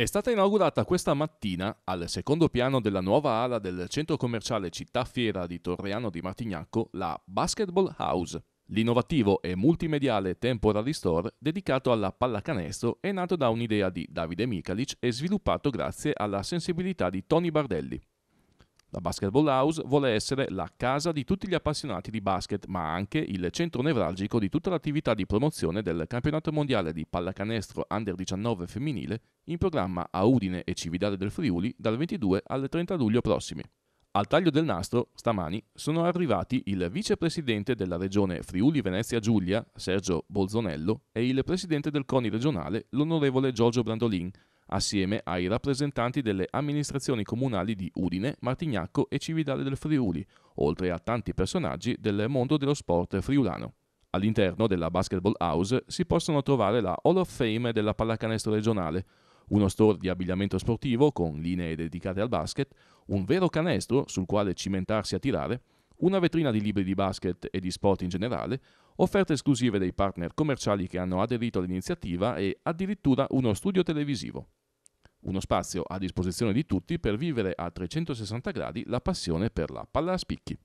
È stata inaugurata questa mattina al secondo piano della nuova ala del centro commerciale Città Fiera di Torreano di Martignacco la Basketball House. L'innovativo e multimediale temporary store dedicato alla pallacanestro è nato da un'idea di Davide Michalic e sviluppato grazie alla sensibilità di Tony Bardelli. La Basketball House vuole essere la casa di tutti gli appassionati di basket, ma anche il centro nevralgico di tutta l'attività di promozione del campionato mondiale di pallacanestro under 19 femminile in programma a Udine e Cividale del Friuli dal 22 al 30 luglio prossimi. Al taglio del nastro, stamani, sono arrivati il vicepresidente della regione Friuli Venezia Giulia, Sergio Bolzonello, e il presidente del CONI regionale, l'onorevole Giorgio Brandolin, assieme ai rappresentanti delle amministrazioni comunali di Udine, Martignacco e Cividale del Friuli, oltre a tanti personaggi del mondo dello sport friulano. All'interno della Basketball House si possono trovare la Hall of Fame della pallacanestro regionale, uno store di abbigliamento sportivo con linee dedicate al basket, un vero canestro sul quale cimentarsi a tirare, una vetrina di libri di basket e di sport in generale, offerte esclusive dei partner commerciali che hanno aderito all'iniziativa e addirittura uno studio televisivo. Uno spazio a disposizione di tutti per vivere a 360 gradi la passione per la palla a spicchi.